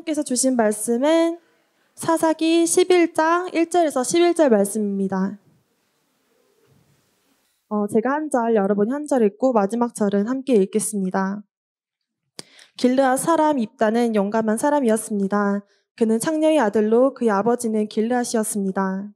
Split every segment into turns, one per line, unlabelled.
하나님께서 주신 말씀은 사사기 11장 1절에서 11절 말씀입니다. 어, 제가 한 절, 여러분이 한 절 읽고 마지막 절은 함께 읽겠습니다. 길르앗 사람 입다는 용감한 사람이었습니다. 그는 창녀의 아들로 그의 아버지는 길르앗이었습니다.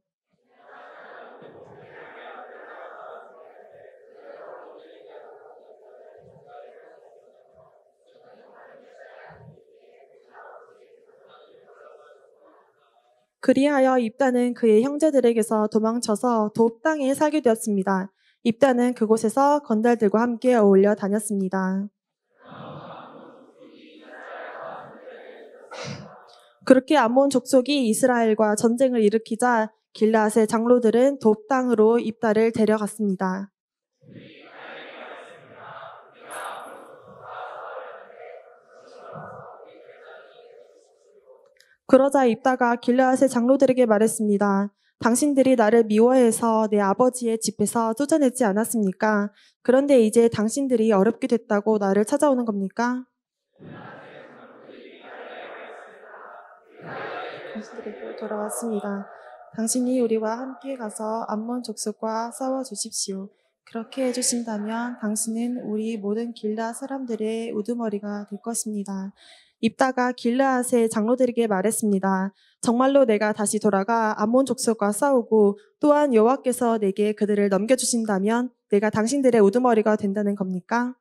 그리하여 입다는 그의 형제들에게서 도망쳐서 돕 땅에 살게 되었습니다. 입다는 그곳에서 건달들과 함께 어울려 다녔습니다. 그렇게 암몬 족속이 이스라엘과 전쟁을 일으키자 길라앗의 장로들은 돕 땅으로 입다를 데려갔습니다. 그러자 입다가 길라앗의 장로들에게 말했습니다. 당신들이 나를 미워해서 내 아버지의 집에서 쫓아내지 않았습니까? 그런데 이제 당신들이 어렵게 됐다고 나를 찾아오는 겁니까? 당신들에 돌아왔습니다. 당신이 우리와 함께 가서 암몬 족속과 싸워 주십시오. 그렇게 해주신다면 당신은 우리 모든 길라 사람들의 우두머리가 될 것입니다. 입다가 길라앗의 장로들에게 말했습니다. 정말로 내가 다시 돌아가 암몬 족속과 싸우고 또한 여호와께서 내게 그들을 넘겨주신다면 내가 당신들의 우두머리가 된다는 겁니까?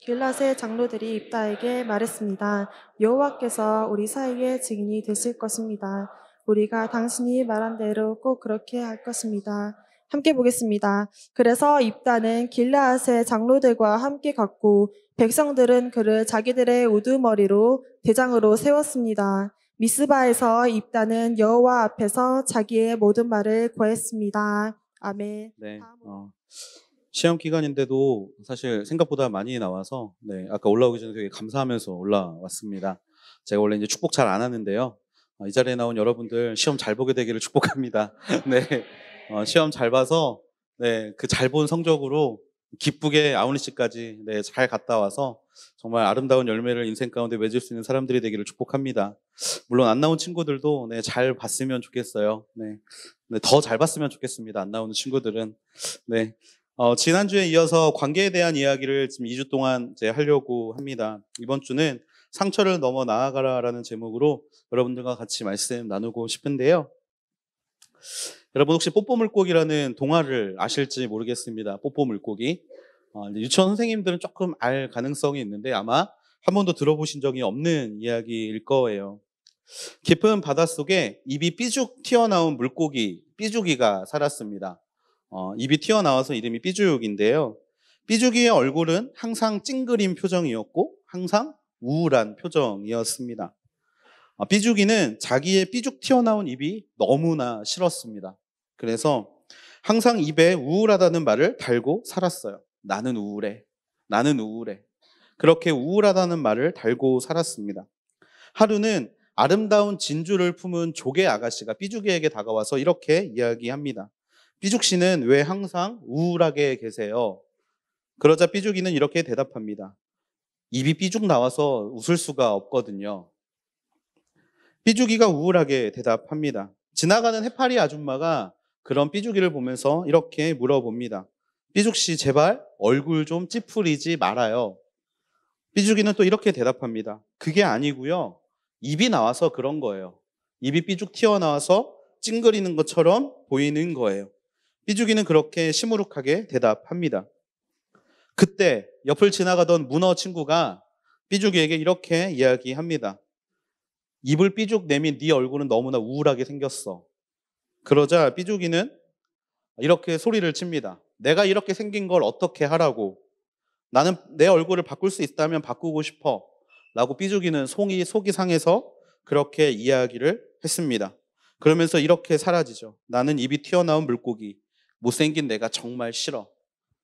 길라세 장로들이 입다에게 말했습니다. 여호와께서 우리 사이에 증인이 되실 것입니다. 우리가 당신이 말한 대로 꼭 그렇게 할 것입니다. 함께 보겠습니다. 그래서 입다는 길라앗의 장로들과 함께 갔고 백성들은 그를 자기들의 우두머리로 대장으로 세웠습니다. 미스바에서 입다는 여호와 앞에서 자기의 모든 말을 구했습니다 아멘. 네.
어, 시험 기간인데도 사실 생각보다 많이 나와서 네, 아까 올라오기 전에 되게 감사하면서 올라왔습니다. 제가 원래 이제 축복 잘 안 하는데요. 어, 이 자리에 나온 여러분들 시험 잘 보게 되기를 축복합니다. 네. 어, 시험 잘 봐서 네, 그 잘 본 성적으로 기쁘게 아우니시까지 네, 잘 갔다 와서 정말 아름다운 열매를 인생 가운데 맺을 수 있는 사람들이 되기를 축복합니다. 물론 안 나온 친구들도 네, 잘 봤으면 좋겠어요. 네, 네 더잘 봤으면 좋겠습니다. 안 나오는 친구들은. 네. 어, 지난주에 이어서 관계에 대한 이야기를 지금 2주 동안 이제 하려고 합니다. 이번 주는 상처를 넘어 나아가라라는 제목으로 여러분들과 같이 말씀 나누고 싶은데요. 여러분 혹시 뽀뽀물고기라는 동화를 아실지 모르겠습니다. 뽀뽀물고기. 어, 유치원 선생님들은 조금 알 가능성이 있는데 아마 한 번도 들어보신 적이 없는 이야기일 거예요. 깊은 바닷속에 입이 삐죽 튀어나온 물고기, 삐죽이가 살았습니다. 어, 입이 튀어나와서 이름이 삐죽인데요. 삐죽이의 얼굴은 항상 찡그린 표정이었고 항상 우울한 표정이었습니다. 어, 삐죽이는 자기의 삐죽 튀어나온 입이 너무나 싫었습니다. 그래서 항상 입에 우울하다는 말을 달고 살았어요. 나는 우울해. 나는 우울해. 그렇게 우울하다는 말을 달고 살았습니다. 하루는 아름다운 진주를 품은 조개 아가씨가 삐죽이에게 다가와서 이렇게 이야기합니다. 삐죽 씨는 왜 항상 우울하게 계세요? 그러자 삐죽이는 이렇게 대답합니다. 입이 삐죽 나와서 웃을 수가 없거든요. 삐죽이가 우울하게 대답합니다. 지나가는 해파리 아줌마가 그런 삐죽이를 보면서 이렇게 물어봅니다. 삐죽 씨 제발 얼굴 좀 찌푸리지 말아요. 삐죽이는 또 이렇게 대답합니다. 그게 아니고요. 입이 나와서 그런 거예요. 입이 삐죽 튀어나와서 찡그리는 것처럼 보이는 거예요. 삐죽이는 그렇게 시무룩하게 대답합니다. 그때 옆을 지나가던 문어 친구가 삐죽이에게 이렇게 이야기합니다. 입을 삐죽 내민 네 얼굴은 너무나 우울하게 생겼어. 그러자 삐죽이는 이렇게 소리를 칩니다. 내가 이렇게 생긴 걸 어떻게 하라고. 나는 내 얼굴을 바꿀 수 있다면 바꾸고 싶어. 라고 삐죽이는 속이, 속이 상해서 그렇게 이야기를 했습니다. 그러면서 이렇게 사라지죠. 나는 입이 튀어나온 물고기. 못생긴 내가 정말 싫어.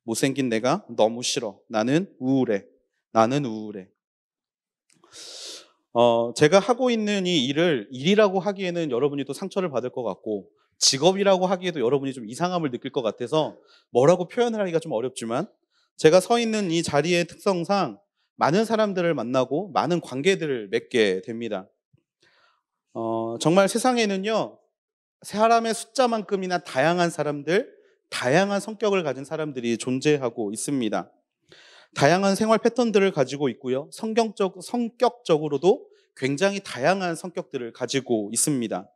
못생긴 내가 너무 싫어. 나는 우울해. 나는 우울해. 어, 제가 하고 있는 이 일을 일이라고 하기에는 여러분이 또 상처를 받을 것 같고, 직업이라고 하기에도 여러분이 좀 이상함을 느낄 것 같아서 뭐라고 표현을 하기가 좀 어렵지만 제가 서 있는 이 자리의 특성상 많은 사람들을 만나고 많은 관계들을 맺게 됩니다. 어, 정말 세상에는요, 사람의 숫자만큼이나 다양한 사람들, 다양한 성격을 가진 사람들이 존재하고 있습니다. 다양한 생활 패턴들을 가지고 있고요. 성경적, 성격적으로도 굉장히 다양한 성격들을 가지고 있습니다.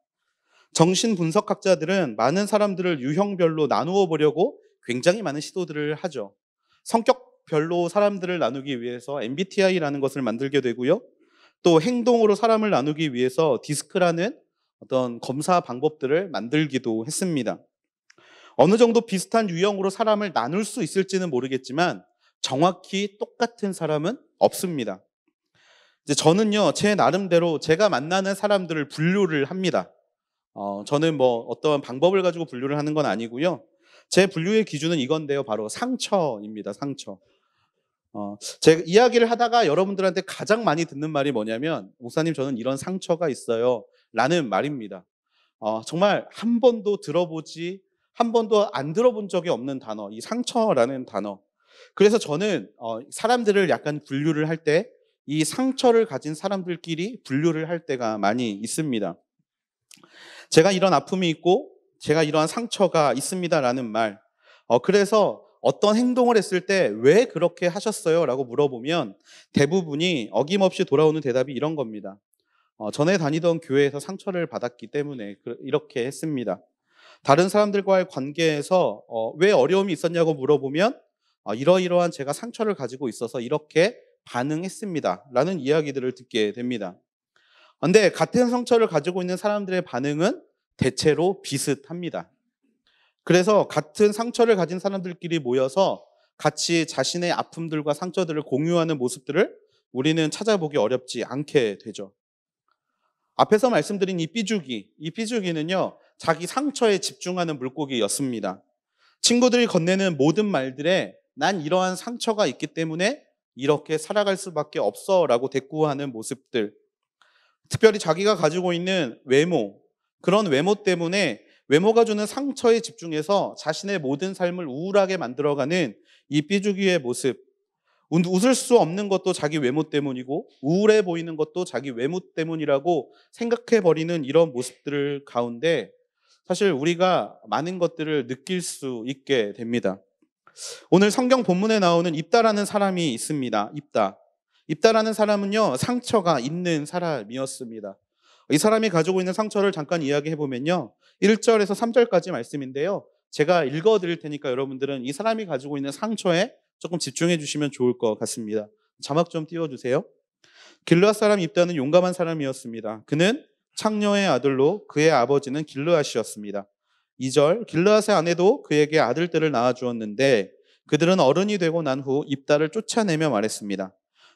정신 분석학자들은 많은 사람들을 유형별로 나누어 보려고 굉장히 많은 시도들을 하죠. 성격별로 사람들을 나누기 위해서 MBTI라는 것을 만들게 되고요. 또 행동으로 사람을 나누기 위해서 디스크라는 어떤 검사 방법들을 만들기도 했습니다. 어느 정도 비슷한 유형으로 사람을 나눌 수 있을지는 모르겠지만 정확히 똑같은 사람은 없습니다. 이제 저는요, 제 나름대로 제가 만나는 사람들을 분류를 합니다. 어, 저는 뭐 어떠한 방법을 가지고 분류를 하는 건 아니고요. 제 분류의 기준은 이건데요. 바로 상처입니다. 상처. 어, 제가 이야기를 하다가 여러분들한테 가장 많이 듣는 말이 뭐냐면, 목사님, 저는 이런 상처가 있어요. 라는 말입니다. 어, 정말 한 번도 들어보지, 한 번도 안 들어본 적이 없는 단어, 이 상처라는 단어. 그래서 저는 어, 사람들을 약간 분류를 할 때, 이 상처를 가진 사람들끼리 분류를 할 때가 많이 있습니다. 제가 이런 아픔이 있고 제가 이러한 상처가 있습니다라는 말. 어, 그래서 어떤 행동을 했을 때 왜 그렇게 하셨어요? 라고 물어보면 대부분이 어김없이 돌아오는 대답이 이런 겁니다. 어, 전에 다니던 교회에서 상처를 받았기 때문에 그, 이렇게 했습니다. 다른 사람들과의 관계에서 어, 왜 어려움이 있었냐고 물어보면 어, 이러이러한 제가 상처를 가지고 있어서 이렇게 반응했습니다. 라는 이야기들을 듣게 됩니다. 근데 같은 성처를 가지고 있는 사람들의 반응은 대체로 비슷합니다. 그래서 같은 상처를 가진 사람들끼리 모여서 같이 자신의 아픔들과 상처들을 공유하는 모습들을 우리는 찾아보기 어렵지 않게 되죠. 앞에서 말씀드린 이 삐죽이, 이 삐죽이는요, 자기 상처에 집중하는 물고기였습니다. 친구들이 건네는 모든 말들에 난 이러한 상처가 있기 때문에 이렇게 살아갈 수밖에 없어 라고 대꾸하는 모습들. 특별히 자기가 가지고 있는 외모, 그런 외모 때문에 외모가 주는 상처에 집중해서 자신의 모든 삶을 우울하게 만들어가는 이 삐죽이의 모습. 웃을 수 없는 것도 자기 외모 때문이고 우울해 보이는 것도 자기 외모 때문이라고 생각해 버리는 이런 모습들 가운데 사실 우리가 많은 것들을 느낄 수 있게 됩니다. 오늘 성경 본문에 나오는 입다라는 사람이 있습니다. 입다. 입다라는 사람은요, 상처가 있는 사람이었습니다. 이 사람이 가지고 있는 상처를 잠깐 이야기해 보면요. 1절에서 3절까지 말씀인데요. 제가 읽어 드릴 테니까 여러분들은 이 사람이 가지고 있는 상처에 조금 집중해 주시면 좋을 것 같습니다. 자막 좀 띄워 주세요. 길르앗 사람 입다는 용감한 사람이었습니다. 그는 창녀의 아들로 그의 아버지는 길르앗이었습니다. 2절 길르앗의 아내도 그에게 아들들을 낳아 주었는데 그들은 어른이 되고 난 후 입다를 쫓아내며 말했습니다.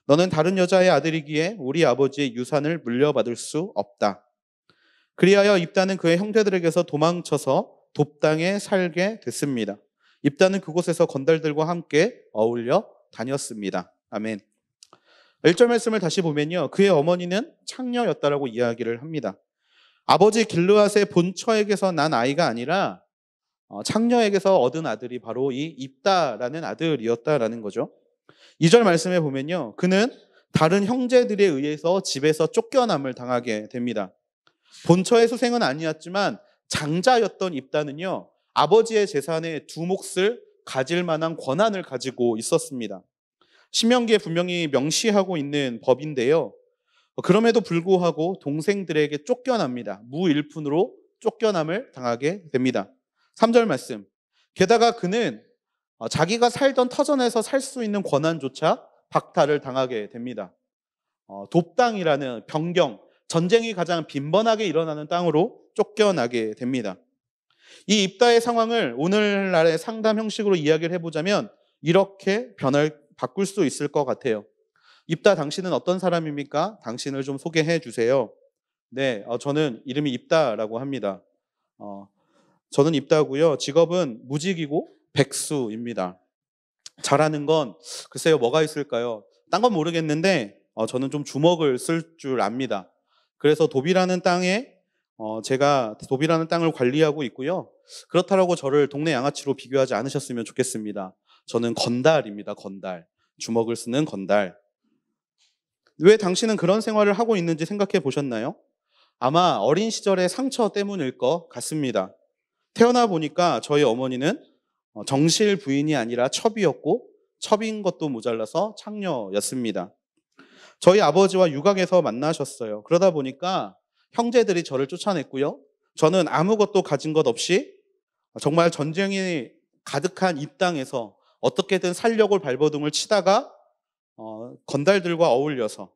너는 다른 여자의 아들이기에 우리 아버지의 유산을 물려받을 수 없다. 그리하여 입단은 그의 형제들에게서 도망쳐서 돕당에 살게 됐습니다. 입단은 그곳에서 건달들과 함께 어울려 다녔습니다. 아멘. 1절 말씀을 다시 보면요. 그의 어머니는 창녀였다라고 이야기를 합니다. 아버지 길루앗의 본처에게서 난 아이가 아니라 어, 창녀에게서 얻은 아들이 바로 이 입다라는 아들이었다라는 거죠. 2절 말씀에 보면요. 그는 다른 형제들에 의해서 집에서 쫓겨남을 당하게 됩니다. 본처의 수생은 아니었지만 장자였던 입다는요. 아버지의 재산에 두 몫을 가질 만한 권한을 가지고 있었습니다. 신명기에 분명히 명시하고 있는 법인데요. 그럼에도 불구하고 동생들에게 쫓겨납니다. 무일푼으로 쫓겨남을 당하게 됩니다. 3절 말씀. 게다가 그는 어, 자기가 살던 터전에서 살 수 있는 권한조차 박탈을 당하게 됩니다. 어, 돕당이라는 변경, 전쟁이 가장 빈번하게 일어나는 땅으로 쫓겨나게 됩니다. 이 입다의 상황을 오늘날의 상담 형식으로 이야기를 해보자면 이렇게 변할, 바꿀 수 있을 것 같아요. 입다 당신은 어떤 사람입니까? 당신을 좀 소개해 주세요. 네, 어, 저는 이름이 입다라고 합니다. 어, 저는 입다고요. 직업은 무직이고 백수입니다. 잘하는 건 글쎄요 뭐가 있을까요? 딴 건 모르겠는데 어, 저는 좀 주먹을 쓸 줄 압니다. 그래서 도비라는 땅에 어, 제가 도비라는 땅을 관리하고 있고요. 그렇다라고 저를 동네 양아치로 비교하지 않으셨으면 좋겠습니다. 저는 건달입니다. 건달. 주먹을 쓰는 건달. 왜 당신은 그런 생활을 하고 있는지 생각해 보셨나요? 아마 어린 시절의 상처 때문일 것 같습니다. 태어나 보니까 저희 어머니는 어, 정실 부인이 아니라 첩이었고 첩인 것도 모자라서 창녀였습니다. 저희 아버지와 유학에서 만나셨어요. 그러다 보니까 형제들이 저를 쫓아냈고요. 저는 아무것도 가진 것 없이 정말 전쟁이 가득한 이 땅에서 어떻게든 살려고 발버둥을 치다가 어, 건달들과 어울려서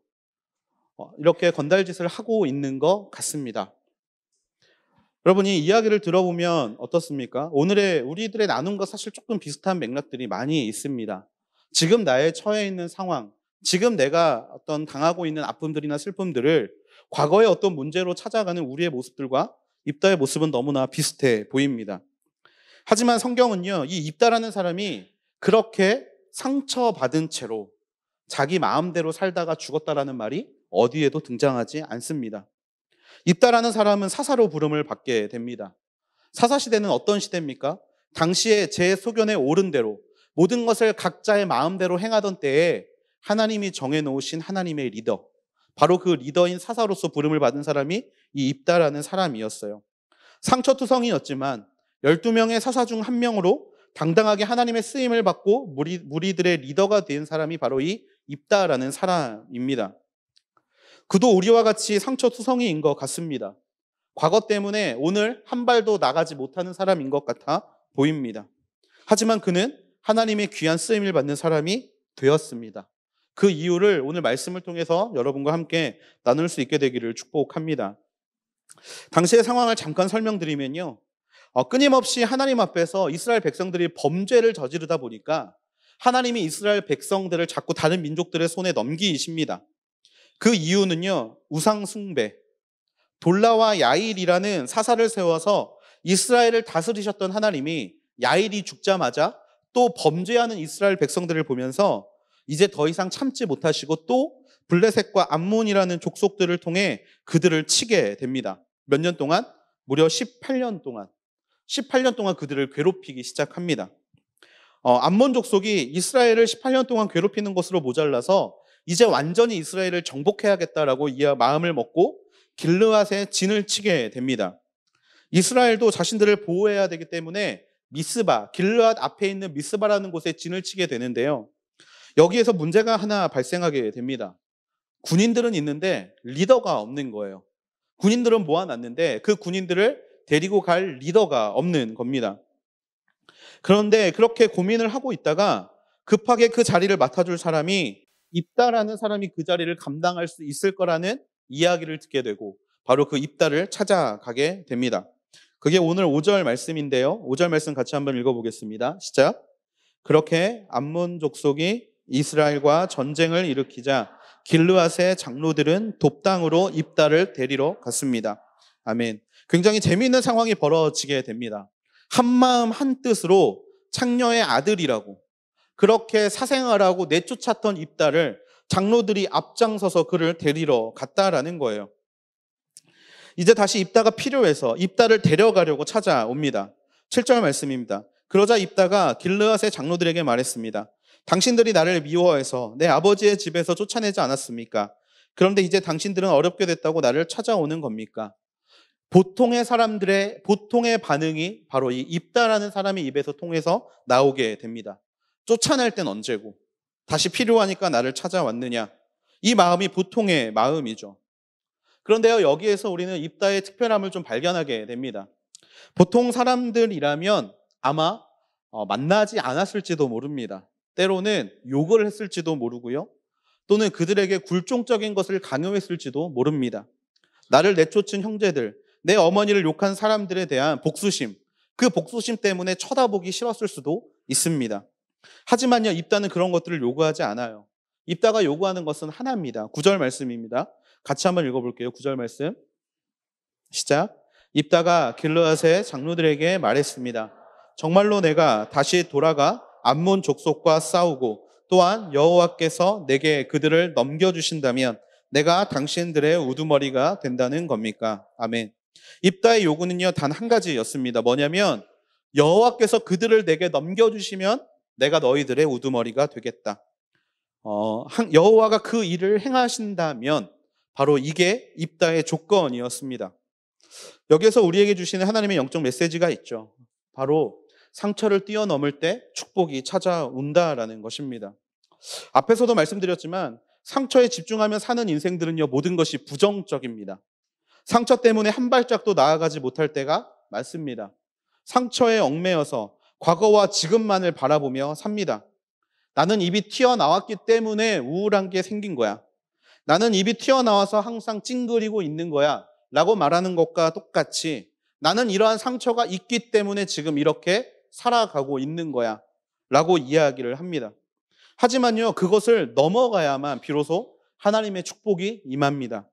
어, 이렇게 건달짓을 하고 있는 것 같습니다. 여러분이 이야기를 들어보면 어떻습니까? 오늘의 우리들의 나눔과 사실 조금 비슷한 맥락들이 많이 있습니다. 지금 나의 처해 있는 상황, 지금 내가 어떤 당하고 있는 아픔들이나 슬픔들을 과거의 어떤 문제로 찾아가는 우리의 모습들과 입다의 모습은 너무나 비슷해 보입니다. 하지만 성경은요, 이 입다라는 사람이 그렇게 상처받은 채로 자기 마음대로 살다가 죽었다라는 말이 어디에도 등장하지 않습니다. 있다라는 사람은 사사로 부름을 받게 됩니다. 사사 시대는 어떤 시대입니까? 당시에 제 소견에 옳은 대로 모든 것을 각자의 마음대로 행하던 때에 하나님이 정해놓으신 하나님의 리더, 바로 그 리더인 사사로서 부름을 받은 사람이 이 입다라는 사람이었어요. 상처투성이었지만 12명의 사사 중 한 명으로 당당하게 하나님의 쓰임을 받고 무리, 무리들의 리더가 된 사람이 바로 이 입다라는 사람입니다. 그도 우리와 같이 상처투성이인 것 같습니다. 과거 때문에 오늘 한 발도 나가지 못하는 사람인 것 같아 보입니다. 하지만 그는 하나님의 귀한 쓰임을 받는 사람이 되었습니다. 그 이유를 오늘 말씀을 통해서 여러분과 함께 나눌 수 있게 되기를 축복합니다. 당시의 상황을 잠깐 설명드리면요. 어, 끊임없이 하나님 앞에서 이스라엘 백성들이 범죄를 저지르다 보니까 하나님이 이스라엘 백성들을 자꾸 다른 민족들의 손에 넘기십니다. 그 이유는요, 우상숭배. 돌라와 야일이라는 사사를 세워서 이스라엘을 다스리셨던 하나님이 야일이 죽자마자 또 범죄하는 이스라엘 백성들을 보면서 이제 더 이상 참지 못하시고 또 블레셋과 암몬이라는 족속들을 통해 그들을 치게 됩니다. 몇 년 동안? 무려 18년 동안. 18년 동안 그들을 괴롭히기 시작합니다. 어, 암몬 족속이 이스라엘을 18년 동안 괴롭히는 것으로 모자라서 이제 완전히 이스라엘을 정복해야겠다라고 이 마음을 먹고 길르앗에 진을 치게 됩니다. 이스라엘도 자신들을 보호해야 되기 때문에 미스바, 길르앗 앞에 있는 미스바라는 곳에 진을 치게 되는데요. 여기에서 문제가 하나 발생하게 됩니다. 군인들은 있는데 리더가 없는 거예요. 군인들은 모아놨는데 그 군인들을 데리고 갈 리더가 없는 겁니다. 그런데 그렇게 고민을 하고 있다가 급하게 그 자리를 맡아줄 사람이 입다라는 사람이 그 자리를 감당할 수 있을 거라는 이야기를 듣게 되고 바로 그 입다를 찾아가게 됩니다. 그게 오늘 5절 말씀인데요. 5절 말씀 같이 한번 읽어보겠습니다. 시작. 그렇게 암몬 족속이 이스라엘과 전쟁을 일으키자 길르앗의 장로들은 돕당으로 입다를 데리러 갔습니다. 아멘. 굉장히 재미있는 상황이 벌어지게 됩니다. 한마음 한뜻으로 창녀의 아들이라고 그렇게 사생활하고 내쫓았던 입다를 장로들이 앞장서서 그를 데리러 갔다라는 거예요. 이제 다시 입다가 필요해서 입다를 데려가려고 찾아옵니다. 7절 말씀입니다. 그러자 입다가 길르앗의 장로들에게 말했습니다. 당신들이 나를 미워해서 내 아버지의 집에서 쫓아내지 않았습니까? 그런데 이제 당신들은 어렵게 됐다고 나를 찾아오는 겁니까? 보통의 사람들의 보통의 반응이 바로 이 입다라는 사람의 입에서 통해서 나오게 됩니다. 쫓아낼 땐 언제고 다시 필요하니까 나를 찾아왔느냐. 이 마음이 보통의 마음이죠. 그런데요, 여기에서 우리는 입다의 특별함을 좀 발견하게 됩니다. 보통 사람들이라면 아마 어, 만나지 않았을지도 모릅니다. 때로는 욕을 했을지도 모르고요. 또는 그들에게 굴종적인 것을 강요했을지도 모릅니다. 나를 내쫓은 형제들, 내 어머니를 욕한 사람들에 대한 복수심, 그 복수심 때문에 쳐다보기 싫었을 수도 있습니다. 하지만요, 입다는 그런 것들을 요구하지 않아요. 입다가 요구하는 것은 하나입니다. 구절 말씀입니다. 같이 한번 읽어볼게요. 구절 말씀. 시작. 입다가 길러앗의 장로들에게 말했습니다. 정말로 내가 다시 돌아가 안문 족속과 싸우고 또한 여호와께서 내게 그들을 넘겨주신다면 내가 당신들의 우두머리가 된다는 겁니까? 아멘. 입다의 요구는요 단 한 가지였습니다. 뭐냐면 여호와께서 그들을 내게 넘겨주시면 내가 너희들의 우두머리가 되겠다. 어, 여호와가 그 일을 행하신다면 바로 이게 입다의 조건이었습니다. 여기에서 우리에게 주시는 하나님의 영적 메시지가 있죠. 바로 상처를 뛰어넘을 때 축복이 찾아온다라는 것입니다. 앞에서도 말씀드렸지만 상처에 집중하며 사는 인생들은요, 모든 것이 부정적입니다. 상처 때문에 한 발짝도 나아가지 못할 때가 많습니다. 상처에 얽매여서 과거와 지금만을 바라보며 삽니다. 나는 입이 튀어나왔기 때문에 우울한 게 생긴 거야. 나는 입이 튀어나와서 항상 찡그리고 있는 거야. 라고 말하는 것과 똑같이 나는 이러한 상처가 있기 때문에 지금 이렇게 살아가고 있는 거야. 라고 이야기를 합니다. 하지만요, 그것을 넘어가야만 비로소 하나님의 축복이 임합니다.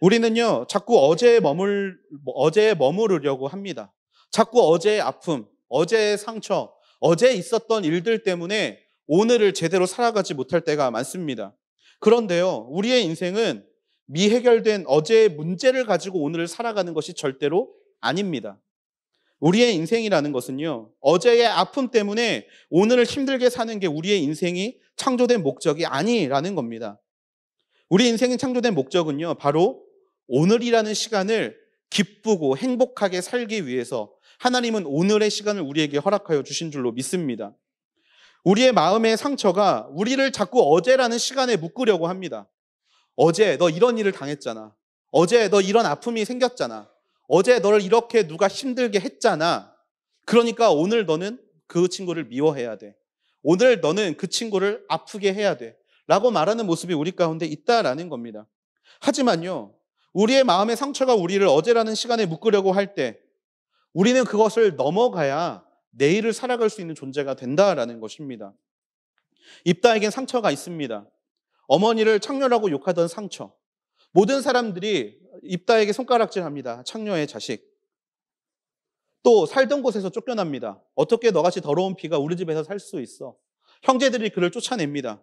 우리는요, 자꾸 어제에 머물, 어제에 머무르려고 합니다. 자꾸 어제의 아픔, 어제의 상처, 어제 있었던 일들 때문에 오늘을 제대로 살아가지 못할 때가 많습니다. 그런데요, 우리의 인생은 미해결된 어제의 문제를 가지고 오늘을 살아가는 것이 절대로 아닙니다. 우리의 인생이라는 것은요, 어제의 아픔 때문에 오늘을 힘들게 사는 게 우리의 인생이 창조된 목적이 아니라는 겁니다. 우리 인생이 창조된 목적은요, 바로 오늘이라는 시간을 기쁘고 행복하게 살기 위해서 하나님은 오늘의 시간을 우리에게 허락하여 주신 줄로 믿습니다. 우리의 마음의 상처가 우리를 자꾸 어제라는 시간에 묶으려고 합니다. 어제 너 이런 일을 당했잖아. 어제 너 이런 아픔이 생겼잖아. 어제 너를 이렇게 누가 힘들게 했잖아. 그러니까 오늘 너는 그 친구를 미워해야 돼. 오늘 너는 그 친구를 아프게 해야 돼. 라고 말하는 모습이 우리 가운데 있다라는 겁니다. 하지만요, 우리의 마음의 상처가 우리를 어제라는 시간에 묶으려고 할 때, 우리는 그것을 넘어가야 내일을 살아갈 수 있는 존재가 된다라는 것입니다. 입다에겐 상처가 있습니다. 어머니를 창녀라고 욕하던 상처. 모든 사람들이 입다에게 손가락질합니다. 창녀의 자식. 또 살던 곳에서 쫓겨납니다. 어떻게 너같이 더러운 피가 우리 집에서 살 수 있어? 형제들이 그를 쫓아냅니다.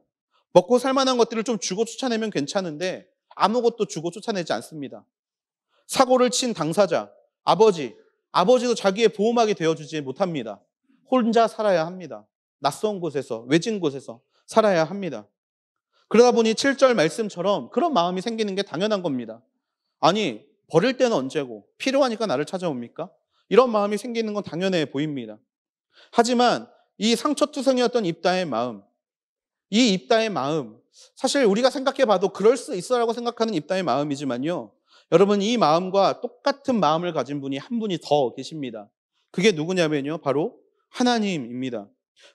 먹고 살 만한 것들을 좀 주고 쫓아내면 괜찮은데 아무것도 주고 쫓아내지 않습니다. 사고를 친 당사자, 아버지, 아버지도 자기의 보호막이 되어주지 못합니다. 혼자 살아야 합니다. 낯선 곳에서, 외진 곳에서 살아야 합니다. 그러다 보니 7절 말씀처럼 그런 마음이 생기는 게 당연한 겁니다. 아니, 버릴 때는 언제고, 필요하니까 나를 찾아옵니까? 이런 마음이 생기는 건 당연해 보입니다. 하지만 이 상처투성이었던 입다의 마음, 이 입다의 마음, 사실 우리가 생각해 봐도 그럴 수 있어라고 생각하는 입다의 마음이지만요. 여러분 이 마음과 똑같은 마음을 가진 분이 한 분이 더 계십니다. 그게 누구냐면요. 바로 하나님입니다.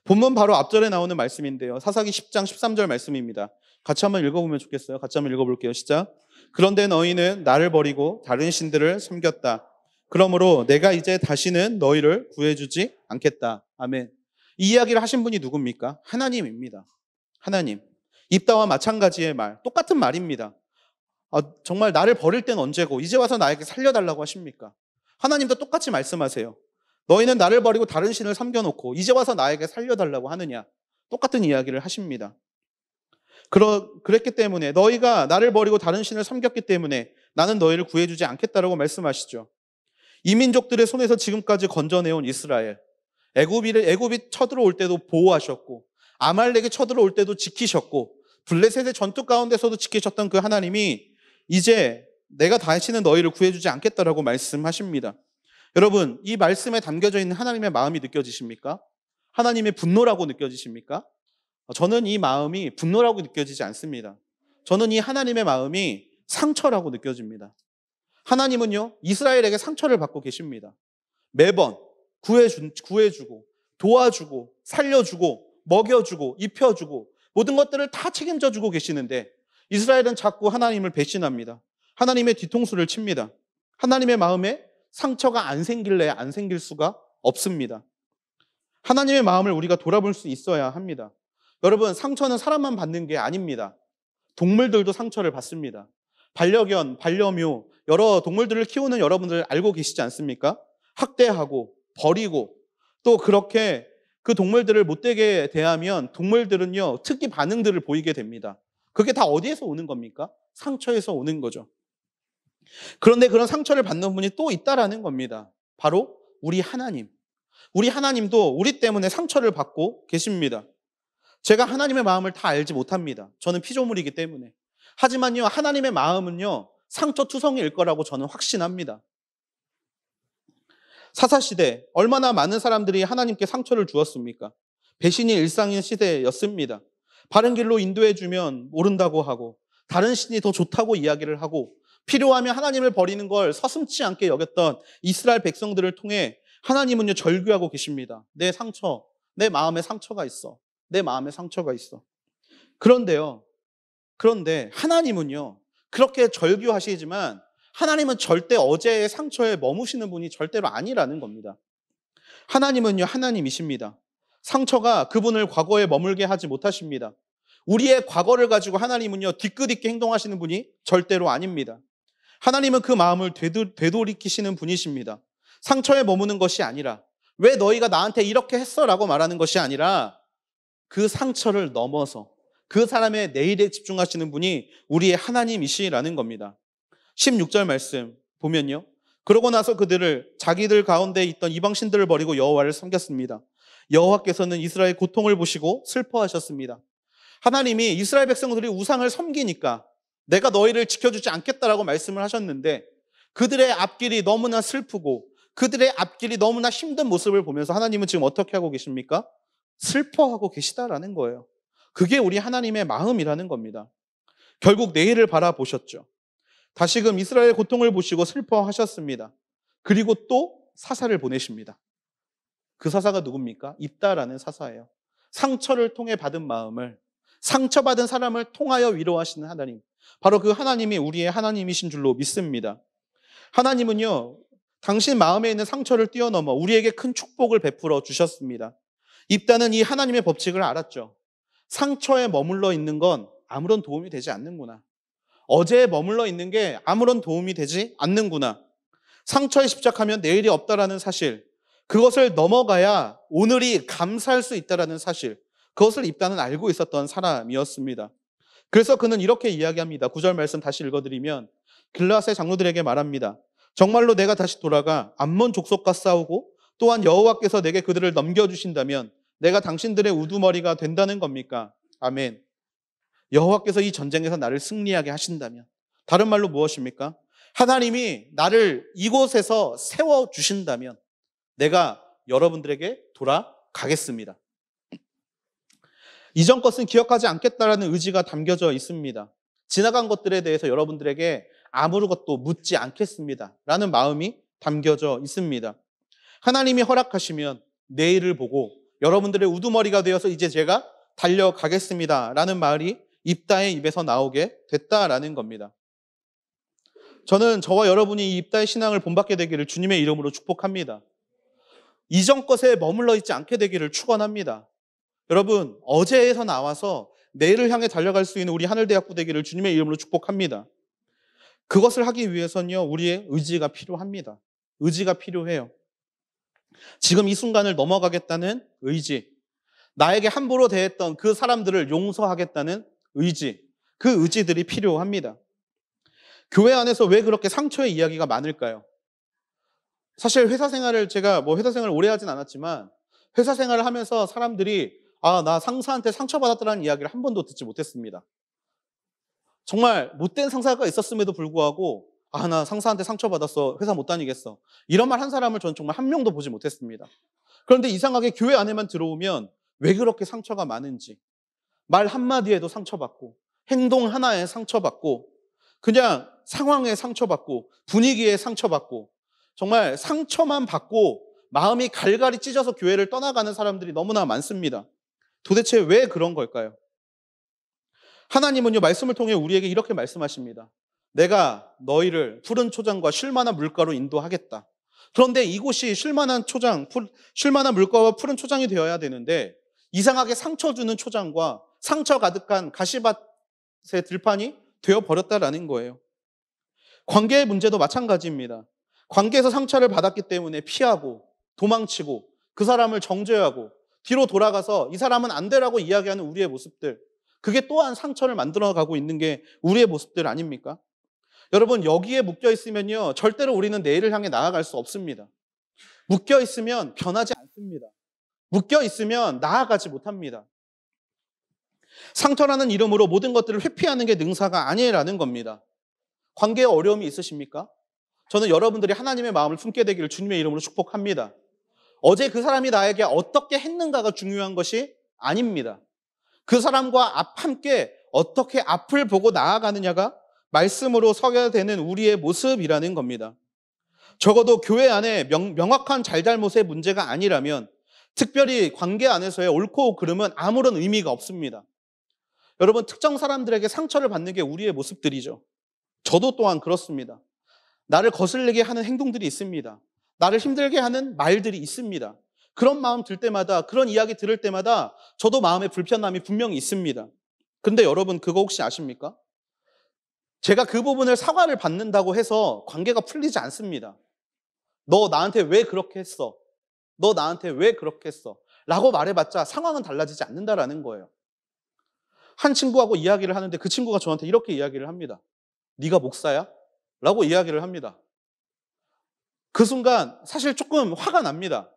본문 바로 앞절에 나오는 말씀인데요. 사사기 10장 13절 말씀입니다. 같이 한번 읽어보면 좋겠어요. 같이 한번 읽어볼게요. 시작. 그런데 너희는 나를 버리고 다른 신들을 섬겼다. 그러므로 내가 이제 다시는 너희를 구해주지 않겠다. 아멘. 이 이야기를 하신 분이 누굽니까? 하나님입니다. 하나님. 입다와 마찬가지의 말. 똑같은 말입니다. 아, 정말 나를 버릴 땐 언제고 이제 와서 나에게 살려달라고 하십니까? 하나님도 똑같이 말씀하세요. 너희는 나를 버리고 다른 신을 삼겨놓고 이제 와서 나에게 살려달라고 하느냐? 똑같은 이야기를 하십니다. 그러, 그랬기 때문에 너희가 나를 버리고 다른 신을 섬겼기 때문에 나는 너희를 구해주지 않겠다라고 말씀하시죠. 이민족들의 손에서 지금까지 건져내온 이스라엘, 애굽이를 애굽이 쳐들어올 때도 보호하셨고 아말렉이 쳐들어올 때도 지키셨고 블레셋의 전투 가운데서도 지키셨던 그 하나님이 이제 내가 다시는 너희를 구해주지 않겠다라고 말씀하십니다. 여러분, 이 말씀에 담겨져 있는 하나님의 마음이 느껴지십니까? 하나님의 분노라고 느껴지십니까? 저는 이 마음이 분노라고 느껴지지 않습니다. 저는 이 하나님의 마음이 상처라고 느껴집니다. 하나님은요, 이스라엘에게 상처를 받고 계십니다. 매번 구해주, 구해주고, 도와주고, 살려주고, 먹여주고, 입혀주고, 모든 것들을 다 책임져 주고 계시는데, 이스라엘은 자꾸 하나님을 배신합니다. 하나님의 뒤통수를 칩니다. 하나님의 마음에 상처가 안 생길래 안 생길 수가 없습니다. 하나님의 마음을 우리가 돌아볼 수 있어야 합니다. 여러분, 상처는 사람만 받는 게 아닙니다. 동물들도 상처를 받습니다. 반려견, 반려묘, 여러 동물들을 키우는 여러분들 알고 계시지 않습니까? 학대하고, 버리고, 또 그렇게 그 동물들을 못되게 대하면 동물들은요, 특이 반응들을 보이게 됩니다. 그게 다 어디에서 오는 겁니까? 상처에서 오는 거죠. 그런데 그런 상처를 받는 분이 또 있다라는 겁니다. 바로 우리 하나님. 우리 하나님도 우리 때문에 상처를 받고 계십니다. 제가 하나님의 마음을 다 알지 못합니다. 저는 피조물이기 때문에. 하지만요, 하나님의 마음은요, 상처투성이일 거라고 저는 확신합니다. 사사시대, 얼마나 많은 사람들이 하나님께 상처를 주었습니까? 배신이 일상인 시대였습니다. 바른 길로 인도해주면 모른다고 하고, 다른 신이 더 좋다고 이야기를 하고, 필요하면 하나님을 버리는 걸 서슴치 않게 여겼던 이스라엘 백성들을 통해 하나님은요, 절규하고 계십니다. 내 상처, 내 마음에 상처가 있어. 내 마음에 상처가 있어. 그런데요, 그런데 하나님은요, 그렇게 절규하시지만 하나님은 절대 어제의 상처에 머무시는 분이 절대로 아니라는 겁니다. 하나님은요, 하나님이십니다. 상처가 그분을 과거에 머물게 하지 못하십니다. 우리의 과거를 가지고 하나님은요, 뒤끝있게 행동하시는 분이 절대로 아닙니다. 하나님은 그 마음을 되돌이키시는 분이십니다. 상처에 머무는 것이 아니라, 왜 너희가 나한테 이렇게 했어? 라고 말하는 것이 아니라, 그 상처를 넘어서 그 사람의 내일에 집중하시는 분이 우리의 하나님이시라는 겁니다. 16절 말씀 보면요. 그러고 나서 그들을 자기들 가운데 있던 이방신들을 버리고 여호와를 섬겼습니다. 여호와께서는 이스라엘 고통을 보시고 슬퍼하셨습니다. 하나님이 이스라엘 백성들이 우상을 섬기니까 내가 너희를 지켜주지 않겠다라고 말씀을 하셨는데 그들의 앞길이 너무나 슬프고 그들의 앞길이 너무나 힘든 모습을 보면서 하나님은 지금 어떻게 하고 계십니까? 슬퍼하고 계시다라는 거예요. 그게 우리 하나님의 마음이라는 겁니다. 결국 내일을 바라보셨죠. 다시금 이스라엘 고통을 보시고 슬퍼하셨습니다. 그리고 또 사사를 보내십니다. 그 사사가 누굽니까? 입다라는 사사예요. 상처를 통해 받은 마음을 상처받은 사람을 통하여 위로하시는 하나님. 바로 그 하나님이 우리의 하나님이신 줄로 믿습니다. 하나님은요, 당신 마음에 있는 상처를 뛰어넘어 우리에게 큰 축복을 베풀어 주셨습니다. 입다는 이 하나님의 법칙을 알았죠. 상처에 머물러 있는 건 아무런 도움이 되지 않는구나. 어제에 머물러 있는 게 아무런 도움이 되지 않는구나. 상처에 집착하면 내일이 없다라는 사실. 그것을 넘어가야 오늘이 감사할 수 있다라는 사실, 그것을 입다는 알고 있었던 사람이었습니다. 그래서 그는 이렇게 이야기합니다. 구절 말씀 다시 읽어드리면 길라스의 장로들에게 말합니다. 정말로 내가 다시 돌아가 암몬 족속과 싸우고 또한 여호와께서 내게 그들을 넘겨주신다면 내가 당신들의 우두머리가 된다는 겁니까? 아멘. 여호와께서 이 전쟁에서 나를 승리하게 하신다면 다른 말로 무엇입니까? 하나님이 나를 이곳에서 세워 주신다면 내가 여러분들에게 돌아가겠습니다. 이전 것은 기억하지 않겠다라는 의지가 담겨져 있습니다. 지나간 것들에 대해서 여러분들에게 아무것도 묻지 않겠습니다. 라는 마음이 담겨져 있습니다. 하나님이 허락하시면 내일을 보고 여러분들의 우두머리가 되어서 이제 제가 달려가겠습니다. 라는 말이 입다의 입에서 나오게 됐다라는 겁니다. 저는 저와 여러분이 이 입다의 신앙을 본받게 되기를 주님의 이름으로 축복합니다. 이전 것에 머물러 있지 않게 되기를 축원합니다. 여러분, 어제에서 나와서 내일을 향해 달려갈 수 있는 우리 하늘대학부 되기를 주님의 이름으로 축복합니다. 그것을 하기 위해서는요, 우리의 의지가 필요합니다. 의지가 필요해요. 지금 이 순간을 넘어가겠다는 의지. 나에게 함부로 대했던 그 사람들을 용서하겠다는 의지. 그 의지들이 필요합니다. 교회 안에서 왜 그렇게 상처의 이야기가 많을까요? 사실 회사 생활을 제가 뭐 회사 생활을 오래 하진 않았지만 회사 생활을 하면서 사람들이 아, 나 상사한테 상처받았다는 이야기를 한 번도 듣지 못했습니다. 정말 못된 상사가 있었음에도 불구하고 아, 나 상사한테 상처받았어. 회사 못 다니겠어. 이런 말 한 사람을 저는 정말 한 명도 보지 못했습니다. 그런데 이상하게 교회 안에만 들어오면 왜 그렇게 상처가 많은지 말 한마디에도 상처받고 행동 하나에 상처받고 그냥 상황에 상처받고 분위기에 상처받고 정말 상처만 받고 마음이 갈갈이 찢어서 교회를 떠나가는 사람들이 너무나 많습니다. 도대체 왜 그런 걸까요? 하나님은요, 말씀을 통해 우리에게 이렇게 말씀하십니다. 내가 너희를 푸른 초장과 쉴만한 물가로 인도하겠다. 그런데 이곳이 쉴만한 초장, 쉴만한 물가와 푸른 초장이 되어야 되는데 이상하게 상처 주는 초장과 상처 가득한 가시밭의 들판이 되어버렸다라는 거예요. 관계의 문제도 마찬가지입니다. 관계에서 상처를 받았기 때문에 피하고 도망치고 그 사람을 정죄하고 뒤로 돌아가서 이 사람은 안 되라고 이야기하는 우리의 모습들. 그게 또한 상처를 만들어 가고 있는 게 우리의 모습들 아닙니까? 여러분, 여기에 묶여 있으면요. 절대로 우리는 내일을 향해 나아갈 수 없습니다. 묶여 있으면 변하지 않습니다. 묶여 있으면 나아가지 못합니다. 상처라는 이름으로 모든 것들을 회피하는 게 능사가 아니라는 겁니다. 관계에 어려움이 있으십니까? 저는 여러분들이 하나님의 마음을 품게 되기를 주님의 이름으로 축복합니다. 어제 그 사람이 나에게 어떻게 했는가가 중요한 것이 아닙니다. 그 사람과 함께 어떻게 앞을 보고 나아가느냐가 말씀으로 서야 되는 우리의 모습이라는 겁니다. 적어도 교회 안에 명, 명확한 잘잘못의 문제가 아니라면 특별히 관계 안에서의 옳고 그름은 아무런 의미가 없습니다. 여러분, 특정 사람들에게 상처를 받는 게 우리의 모습들이죠. 저도 또한 그렇습니다. 나를 거슬리게 하는 행동들이 있습니다. 나를 힘들게 하는 말들이 있습니다. 그런 마음 들 때마다, 그런 이야기 들을 때마다 저도 마음의 불편함이 분명히 있습니다. 근데 여러분, 그거 혹시 아십니까? 제가 그 부분을 사과를 받는다고 해서 관계가 풀리지 않습니다. 너 나한테 왜 그렇게 했어? 너 나한테 왜 그렇게 했어? 라고 말해봤자 상황은 달라지지 않는다라는 거예요. 한 친구하고 이야기를 하는데 그 친구가 저한테 이렇게 이야기를 합니다. 네가 목사야? 라고 이야기를 합니다. 그 순간 사실 조금 화가 납니다.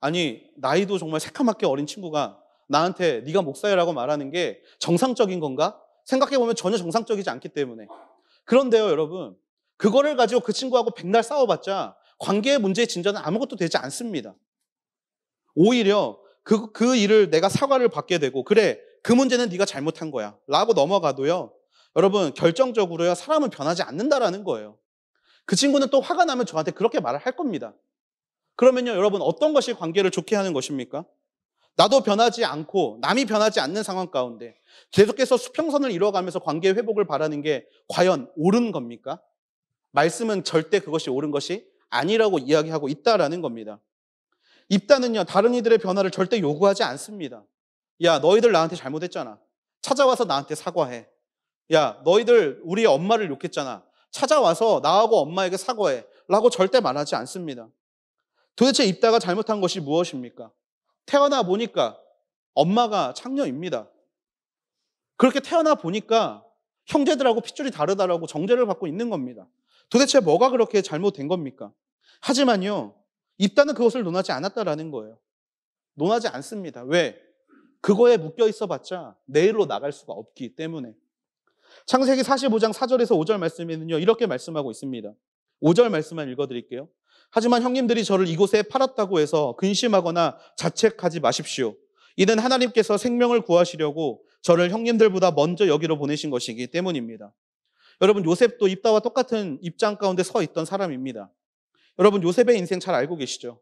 아니, 나이도 정말 새카맣게 어린 친구가 나한테 네가 목사야라고 말하는 게 정상적인 건가? 생각해보면 전혀 정상적이지 않기 때문에. 그런데요, 여러분. 그거를 가지고 그 친구하고 백날 싸워봤자 관계의 문제의 진전은 아무것도 되지 않습니다. 오히려 그, 그 일을 내가 사과를 받게 되고, 그래, 그 문제는 네가 잘못한 거야. 라고 넘어가도요. 여러분 결정적으로요 사람은 변하지 않는다라는 거예요. 그 친구는 또 화가 나면 저한테 그렇게 말을 할 겁니다. 그러면요 여러분 어떤 것이 관계를 좋게 하는 것입니까? 나도 변하지 않고 남이 변하지 않는 상황 가운데 계속해서 수평선을 이루어가면서 관계 회복을 바라는 게 과연 옳은 겁니까? 말씀은 절대 그것이 옳은 것이 아니라고 이야기하고 있다라는 겁니다. 입다는요 다른 이들의 변화를 절대 요구하지 않습니다. 야 너희들 나한테 잘못했잖아. 찾아와서 나한테 사과해. 야, 너희들 우리 엄마를 욕했잖아. 찾아와서 나하고 엄마에게 사과해. 라고 절대 말하지 않습니다. 도대체 입다가 잘못한 것이 무엇입니까? 태어나 보니까 엄마가 창녀입니다. 그렇게 태어나 보니까 형제들하고 핏줄이 다르다라고 정죄를 받고 있는 겁니다. 도대체 뭐가 그렇게 잘못된 겁니까? 하지만요, 입다는 그것을 논하지 않았다라는 거예요. 논하지 않습니다. 왜? 그거에 묶여 있어 봤자 내일로 나갈 수가 없기 때문에. 창세기 45장 4절에서 5절 말씀에는요, 이렇게 말씀하고 있습니다. 5절 말씀만 읽어드릴게요. 하지만 형님들이 저를 이곳에 팔았다고 해서 근심하거나 자책하지 마십시오. 이는 하나님께서 생명을 구하시려고 저를 형님들보다 먼저 여기로 보내신 것이기 때문입니다. 여러분, 요셉도 입다와 똑같은 입장 가운데 서 있던 사람입니다. 여러분, 요셉의 인생 잘 알고 계시죠?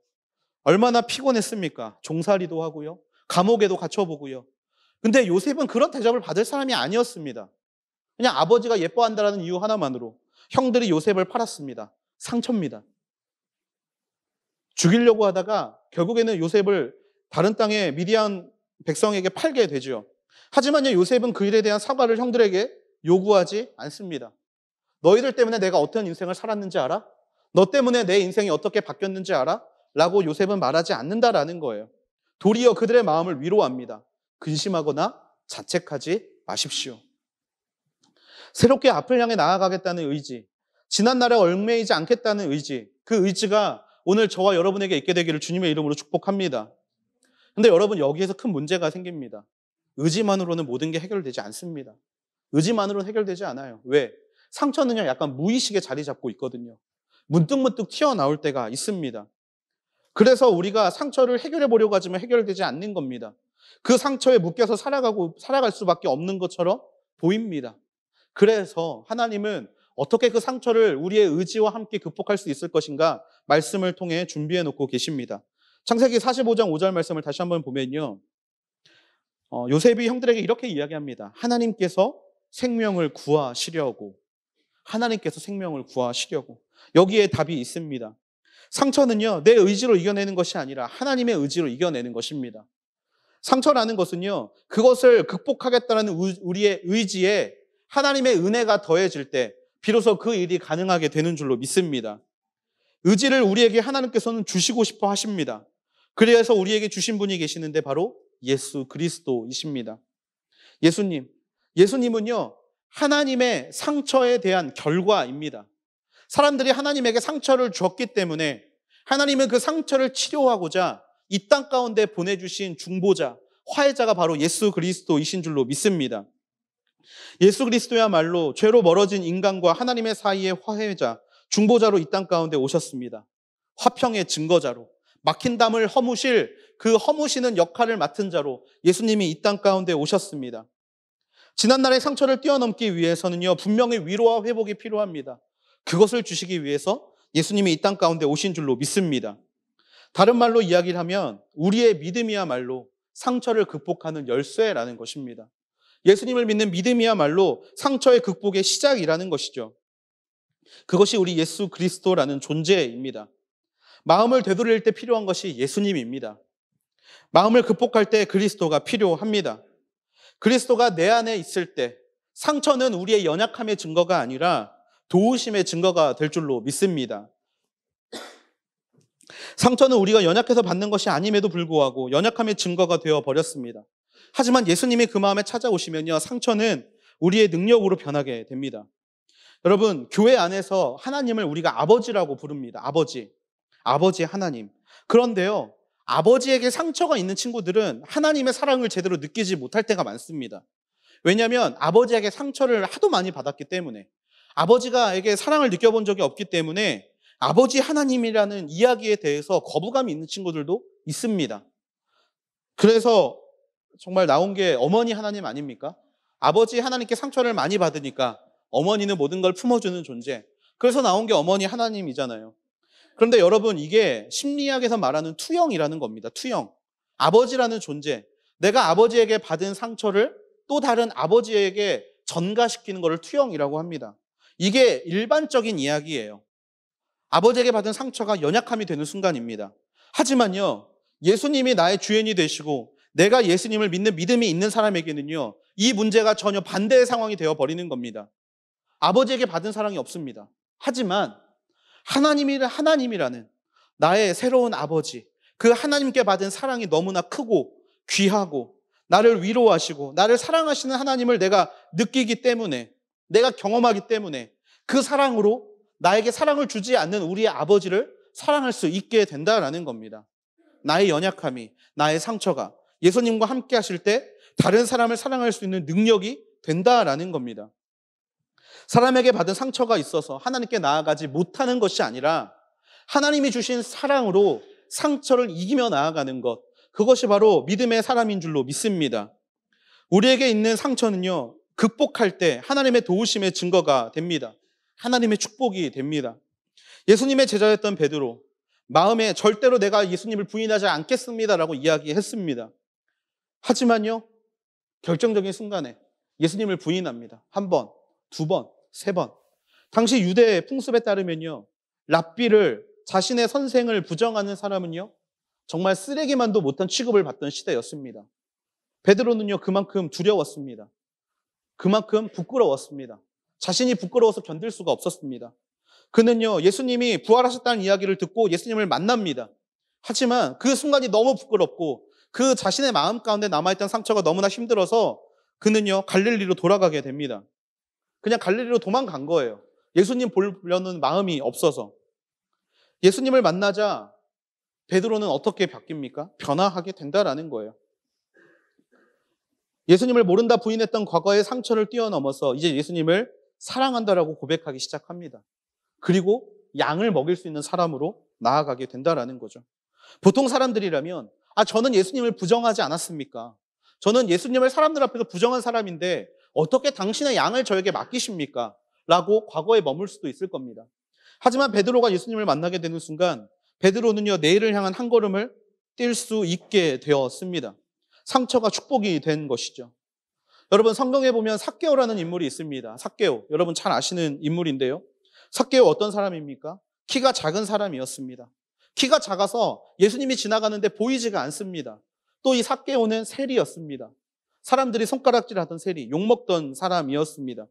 얼마나 피곤했습니까? 종살이도 하고요. 감옥에도 갇혀보고요. 근데 요셉은 그런 대접을 받을 사람이 아니었습니다. 그냥 아버지가 예뻐한다라는 이유 하나만으로 형들이 요셉을 팔았습니다. 상처입니다. 죽이려고 하다가 결국에는 요셉을 다른 땅에 미디안 백성에게 팔게 되죠. 하지만 요셉은 그 일에 대한 사과를 형들에게 요구하지 않습니다. 너희들 때문에 내가 어떤 인생을 살았는지 알아? 너 때문에 내 인생이 어떻게 바뀌었는지 알아? 라고 요셉은 말하지 않는다라는 거예요. 도리어 그들의 마음을 위로합니다. 근심하거나 자책하지 마십시오. 새롭게 앞을 향해 나아가겠다는 의지, 지난날에 얽매이지 않겠다는 의지, 그 의지가 오늘 저와 여러분에게 있게 되기를 주님의 이름으로 축복합니다. 근데 여러분 여기에서 큰 문제가 생깁니다. 의지만으로는 모든 게 해결되지 않습니다. 의지만으로는 해결되지 않아요. 왜? 상처는요, 약간 무의식에 자리 잡고 있거든요. 문득문득 튀어나올 때가 있습니다. 그래서 우리가 상처를 해결해 보려고 하지만 해결되지 않는 겁니다. 그 상처에 묶여서 살아가고, 살아갈 수밖에 없는 것처럼 보입니다. 그래서 하나님은 어떻게 그 상처를 우리의 의지와 함께 극복할 수 있을 것인가 말씀을 통해 준비해 놓고 계십니다. 창세기 45장 5절 말씀을 다시 한번 보면요. 어, 요셉이 형들에게 이렇게 이야기합니다. 하나님께서 생명을 구하시려고. 하나님께서 생명을 구하시려고. 여기에 답이 있습니다. 상처는요, 내 의지로 이겨내는 것이 아니라 하나님의 의지로 이겨내는 것입니다. 상처라는 것은요, 그것을 극복하겠다는 우리의 의지에 하나님의 은혜가 더해질 때 비로소 그 일이 가능하게 되는 줄로 믿습니다. 의지를 우리에게 하나님께서는 주시고 싶어 하십니다. 그래서 우리에게 주신 분이 계시는데 바로 예수 그리스도이십니다. 예수님. 예수님은요, 하나님의 상처에 대한 결과입니다. 사람들이 하나님에게 상처를 줬기 때문에 하나님은 그 상처를 치료하고자 이 땅 가운데 보내주신 중보자, 화해자가 바로 예수 그리스도이신 줄로 믿습니다. 예수 그리스도야말로 죄로 멀어진 인간과 하나님의 사이의 화해자, 중보자로 이 땅 가운데 오셨습니다. 화평의 증거자로, 막힌 담을 허무실 그 허무시는 역할을 맡은 자로 예수님이 이 땅 가운데 오셨습니다. 지난날의 상처를 뛰어넘기 위해서는요, 분명히 위로와 회복이 필요합니다. 그것을 주시기 위해서 예수님이 이 땅 가운데 오신 줄로 믿습니다. 다른 말로 이야기를 하면 우리의 믿음이야말로 상처를 극복하는 열쇠라는 것입니다. 예수님을 믿는 믿음이야말로 상처의 극복의 시작이라는 것이죠. 그것이 우리 예수 그리스도라는 존재입니다. 마음을 되돌릴 때 필요한 것이 예수님입니다. 마음을 극복할 때 그리스도가 필요합니다. 그리스도가 내 안에 있을 때 상처는 우리의 연약함의 증거가 아니라 도우심의 증거가 될 줄로 믿습니다. 상처는 우리가 연약해서 받는 것이 아님에도 불구하고 연약함의 증거가 되어 버렸습니다. 하지만 예수님이 그 마음에 찾아오시면요, 상처는 우리의 능력으로 변하게 됩니다. 여러분, 교회 안에서 하나님을 우리가 아버지라고 부릅니다. 아버지. 아버지 하나님. 그런데요, 아버지에게 상처가 있는 친구들은 하나님의 사랑을 제대로 느끼지 못할 때가 많습니다. 왜냐하면 아버지에게 상처를 하도 많이 받았기 때문에 아버지가에게 사랑을 느껴본 적이 없기 때문에 아버지 하나님이라는 이야기에 대해서 거부감이 있는 친구들도 있습니다. 그래서 정말 나온 게 어머니 하나님 아닙니까? 아버지 하나님께 상처를 많이 받으니까 어머니는 모든 걸 품어주는 존재. 그래서 나온 게 어머니 하나님이잖아요. 그런데 여러분, 이게 심리학에서 말하는 투영이라는 겁니다. 투영. 아버지라는 존재. 내가 아버지에게 받은 상처를 또 다른 아버지에게 전가시키는 것을 투영이라고 합니다. 이게 일반적인 이야기예요. 아버지에게 받은 상처가 연약함이 되는 순간입니다. 하지만요, 예수님이 나의 주인이 되시고 내가 예수님을 믿는 믿음이 있는 사람에게는요, 이 문제가 전혀 반대의 상황이 되어 버리는 겁니다. 아버지에게 받은 사랑이 없습니다. 하지만 하나님이 라 하나님이라는 나의 새로운 아버지, 그 하나님께 받은 사랑이 너무나 크고 귀하고 나를 위로하시고 나를 사랑하시는 하나님을 내가 느끼기 때문에 내가 경험하기 때문에 그 사랑으로 나에게 사랑을 주지 않는 우리의 아버지를 사랑할 수 있게 된다라는 겁니다. 나의 연약함이, 나의 상처가, 예수님과 함께 하실 때 다른 사람을 사랑할 수 있는 능력이 된다라는 겁니다. 사람에게 받은 상처가 있어서 하나님께 나아가지 못하는 것이 아니라 하나님이 주신 사랑으로 상처를 이기며 나아가는 것. 그것이 바로 믿음의 사람인 줄로 믿습니다. 우리에게 있는 상처는요, 극복할 때 하나님의 도우심의 증거가 됩니다. 하나님의 축복이 됩니다. 예수님의 제자였던 베드로, 마음에 절대로 내가 예수님을 부인하지 않겠습니다라고 이야기했습니다. 하지만요, 결정적인 순간에 예수님을 부인합니다. 한 번, 두 번, 세 번. 당시 유대의 풍습에 따르면요, 랍비를 자신의 선생을 부정하는 사람은요, 정말 쓰레기만도 못한 취급을 받던 시대였습니다. 베드로는요, 그만큼 두려웠습니다. 그만큼 부끄러웠습니다. 자신이 부끄러워서 견딜 수가 없었습니다. 그는요, 예수님이 부활하셨다는 이야기를 듣고 예수님을 만납니다. 하지만 그 순간이 너무 부끄럽고 그 자신의 마음 가운데 남아있던 상처가 너무나 힘들어서 그는요, 갈릴리로 돌아가게 됩니다. 그냥 갈릴리로 도망간 거예요. 예수님 보려는 마음이 없어서. 예수님을 만나자 베드로는 어떻게 바뀝니까? 변화하게 된다라는 거예요. 예수님을 모른다 부인했던 과거의 상처를 뛰어넘어서 이제 예수님을 사랑한다라고 고백하기 시작합니다. 그리고 양을 먹일 수 있는 사람으로 나아가게 된다라는 거죠. 보통 사람들이라면 아, 저는 예수님을 부정하지 않았습니까? 저는 예수님을 사람들 앞에서 부정한 사람인데 어떻게 당신의 양을 저에게 맡기십니까? 라고 과거에 머물 수도 있을 겁니다. 하지만 베드로가 예수님을 만나게 되는 순간 베드로는요 내일을 향한 한 걸음을 뛸 수 있게 되었습니다. 상처가 축복이 된 것이죠. 여러분 성경에 보면 사개오라는 인물이 있습니다. 사개오 여러분 잘 아시는 인물인데요. 사개오 어떤 사람입니까? 키가 작은 사람이었습니다. 키가 작아서 예수님이 지나가는데 보이지가 않습니다. 또 이 삭개오는 세리였습니다. 사람들이 손가락질하던 세리, 욕먹던 사람이었습니다.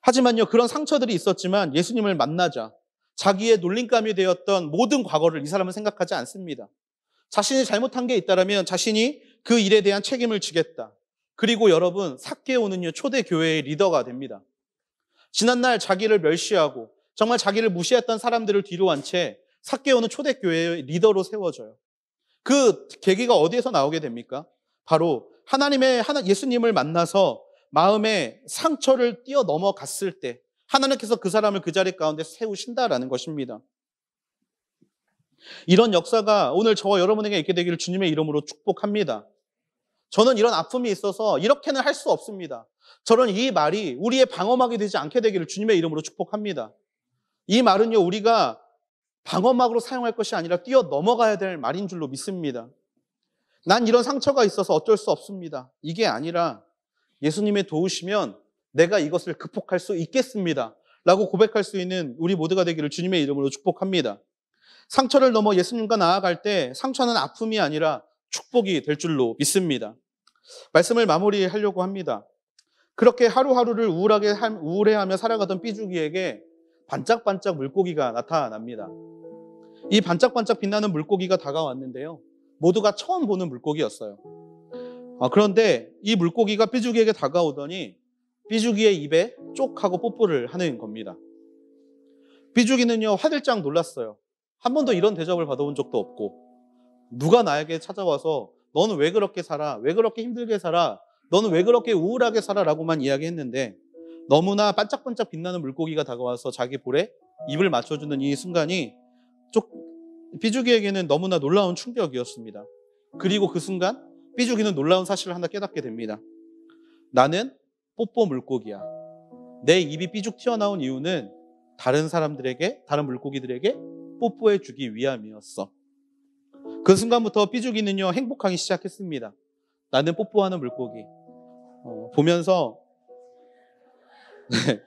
하지만요, 그런 상처들이 있었지만 예수님을 만나자 자기의 놀림감이 되었던 모든 과거를 이 사람은 생각하지 않습니다. 자신이 잘못한 게 있다라면 자신이 그 일에 대한 책임을 지겠다. 그리고 여러분, 삭개오는요, 초대교회의 리더가 됩니다. 지난날 자기를 멸시하고 정말 자기를 무시했던 사람들을 뒤로 한채삭개오는 초대교회의 리더로 세워져요. 그 계기가 어디에서 나오게 됩니까? 바로 하나님의 하나 예수님을 만나서 마음의 상처를 뛰어 넘어갔을 때 하나님께서 그 사람을 그 자리 가운데 세우신다라는 것입니다. 이런 역사가 오늘 저와 여러분에게 있게 되기를 주님의 이름으로 축복합니다. 저는 이런 아픔이 있어서 이렇게는 할 수 없습니다. 저는 이 말이 우리의 방어막이 되지 않게 되기를 주님의 이름으로 축복합니다. 이 말은요, 우리가 방어막으로 사용할 것이 아니라 뛰어 넘어가야 될 말인 줄로 믿습니다. 난 이런 상처가 있어서 어쩔 수 없습니다. 이게 아니라 예수님의 도우시면 내가 이것을 극복할 수 있겠습니다. 라고 고백할 수 있는 우리 모두가 되기를 주님의 이름으로 축복합니다. 상처를 넘어 예수님과 나아갈 때 상처는 아픔이 아니라 축복이 될 줄로 믿습니다. 말씀을 마무리하려고 합니다. 그렇게 하루하루를 우울하게 우울해하며 살아가던 삐죽이에게 반짝반짝 물고기가 나타납니다. 이 반짝반짝 빛나는 물고기가 다가왔는데요. 모두가 처음 보는 물고기였어요. 아, 그런데 이 물고기가 삐죽이에게 다가오더니 삐죽이의 입에 쪽하고 뽀뽀를 하는 겁니다. 삐죽이는요, 화들짝 놀랐어요. 한 번도 이런 대접을 받아본 적도 없고, 누가 나에게 찾아와서 너는 왜 그렇게 살아? 왜 그렇게 힘들게 살아? 너는 왜 그렇게 우울하게 살아? 라고만 이야기했는데, 너무나 반짝반짝 빛나는 물고기가 다가와서 자기 볼에 입을 맞춰주는 이 순간이 쪽 삐죽이에게는 너무나 놀라운 충격이었습니다. 그리고 그 순간 삐죽이는 놀라운 사실을 하나 깨닫게 됩니다. 나는 뽀뽀 물고기야. 내 입이 삐죽 튀어나온 이유는 다른 사람들에게, 다른 물고기들에게 뽀뽀해 주기 위함이었어. 그 순간부터 삐죽이는요, 행복하기 시작했습니다. 나는 뽀뽀하는 물고기. 어, 보면서 네.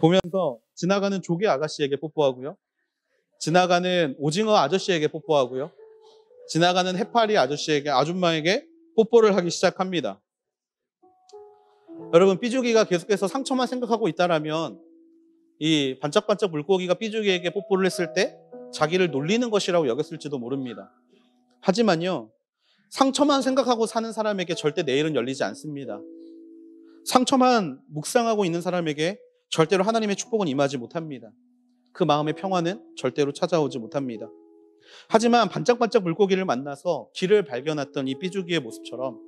보면서 지나가는 조개 아가씨에게 뽀뽀하고요. 지나가는 오징어 아저씨에게 뽀뽀하고요. 지나가는 해파리 아저씨에게 아줌마에게 뽀뽀를 하기 시작합니다. 여러분 삐죽이가 계속해서 상처만 생각하고 있다라면 이 반짝반짝 물고기가 삐죽이에게 뽀뽀를 했을 때 자기를 놀리는 것이라고 여겼을지도 모릅니다. 하지만요 상처만 생각하고 사는 사람에게 절대 내일은 열리지 않습니다. 상처만 묵상하고 있는 사람에게 절대로 하나님의 축복은 임하지 못합니다. 그 마음의 평화는 절대로 찾아오지 못합니다. 하지만 반짝반짝 물고기를 만나서 길을 발견했던 이 삐죽이의 모습처럼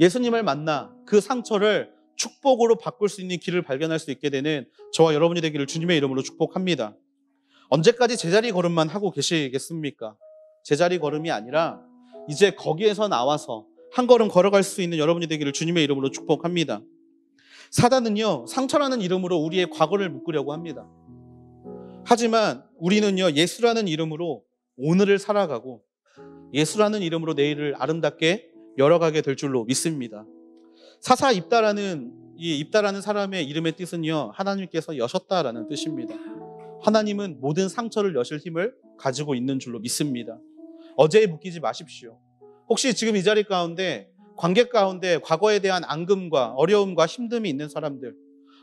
예수님을 만나 그 상처를 축복으로 바꿀 수 있는 길을 발견할 수 있게 되는 저와 여러분이 되기를 주님의 이름으로 축복합니다. 언제까지 제자리 걸음만 하고 계시겠습니까? 제자리 걸음이 아니라 이제 거기에서 나와서 한 걸음 걸어갈 수 있는 여러분이 되기를 주님의 이름으로 축복합니다. 사단은요, 상처라는 이름으로 우리의 과거를 묶으려고 합니다. 하지만 우리는요, 예수라는 이름으로 오늘을 살아가고 예수라는 이름으로 내일을 아름답게 열어가게 될 줄로 믿습니다. 사사 입다라는 이 입다라는 사람의 이름의 뜻은요, 하나님께서 여셨다라는 뜻입니다. 하나님은 모든 상처를 여실 힘을 가지고 있는 줄로 믿습니다. 어제에 묶이지 마십시오. 혹시 지금 이 자리 가운데 관객 가운데 과거에 대한 앙금과 어려움과 힘듦이 있는 사람들,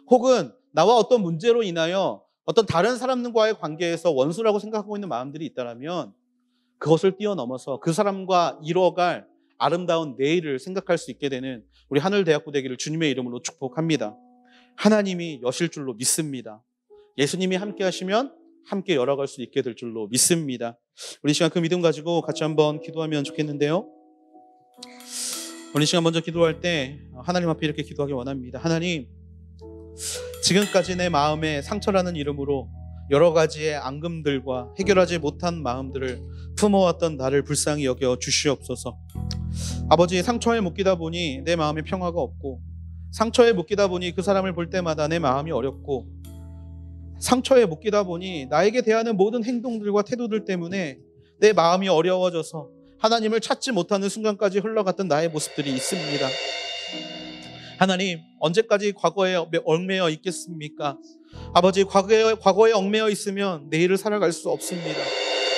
혹은 나와 어떤 문제로 인하여 어떤 다른 사람과의 들 관계에서 원수라고 생각하고 있는 마음들이 있다면 그것을 뛰어넘어서 그 사람과 이뤄갈 아름다운 내일을 생각할 수 있게 되는 우리 하늘대학부 되기를 주님의 이름으로 축복합니다. 하나님이 여실 줄로 믿습니다. 예수님이 함께 하시면 함께 열어갈 수 있게 될 줄로 믿습니다. 우리 시간 그 믿음 가지고 같이 한번 기도하면 좋겠는데요. 오늘 시간 먼저 기도할 때 어, 하나님 앞에 이렇게 기도하기 원합니다. 하나님, 지금까지 내 마음에 상처라는 이름으로 여러 가지의 앙금들과 해결하지 못한 마음들을 품어왔던 나를 불쌍히 여겨 주시옵소서. 아버지 상처에 묶이다 보니 내 마음에 평화가 없고 상처에 묶이다 보니 그 사람을 볼 때마다 내 마음이 어렵고 상처에 묶이다 보니 나에게 대하는 모든 행동들과 태도들 때문에 내 마음이 어려워져서 하나님을 찾지 못하는 순간까지 흘러갔던 나의 모습들이 있습니다. 하나님, 언제까지 과거에 얽매여 있겠습니까? 아버지, 과거에, 과거에 얽매여 있으면 내일을 살아갈 수 없습니다.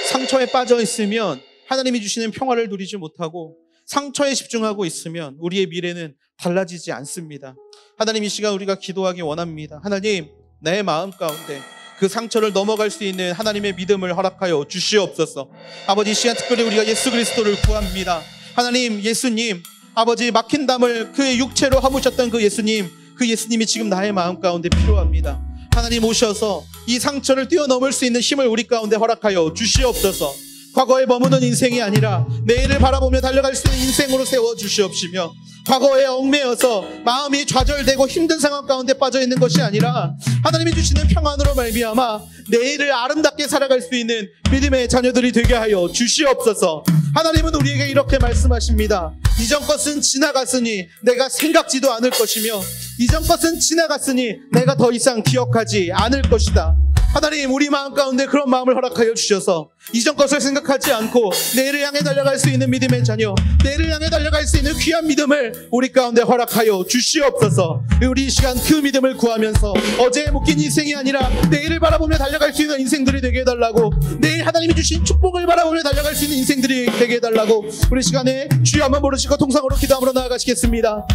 상처에 빠져 있으면 하나님이 주시는 평화를 누리지 못하고 상처에 집중하고 있으면 우리의 미래는 달라지지 않습니다. 하나님 이 시간 우리가 기도하기 원합니다. 하나님, 내 마음 가운데 그 상처를 넘어갈 수 있는 하나님의 믿음을 허락하여 주시옵소서. 아버지 시간 특별히 우리가 예수 그리스도를 구합니다. 하나님 예수님 아버지 막힌 담을 그의 육체로 하무셨던 그 예수님 그 예수님이 지금 나의 마음 가운데 필요합니다. 하나님 오셔서 이 상처를 뛰어넘을 수 있는 힘을 우리 가운데 허락하여 주시옵소서. 과거에 머무는 인생이 아니라 내일을 바라보며 달려갈 수 있는 인생으로 세워 주시옵시며 과거에 얽매여서 마음이 좌절되고 힘든 상황 가운데 빠져 있는 것이 아니라 하나님이 주시는 평안으로 말미암아 내일을 아름답게 살아갈 수 있는 믿음의 자녀들이 되게 하여 주시옵소서. 하나님은 우리에게 이렇게 말씀하십니다. 이전 것은 지나갔으니 내가 생각지도 않을 것이며 이전 것은 지나갔으니 내가 더 이상 기억하지 않을 것이다. 하나님 우리 마음 가운데 그런 마음을 허락하여 주셔서 이전 것을 생각하지 않고 내일을 향해 달려갈 수 있는 믿음의 자녀 내일을 향해 달려갈 수 있는 귀한 믿음을 우리 가운데 허락하여 주시옵소서 우리 이 시간 그 믿음을 구하면서 어제에 묶인 인생이 아니라 내일을 바라보며 달려갈 수 있는 인생들이 되게 해달라고 내일 하나님이 주신 축복을 바라보며 달려갈 수 있는 인생들이 되게 해달라고 우리 시간에 주여 한번 부르시고 통상으로 기도함으로 나아가시겠습니다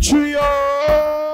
주여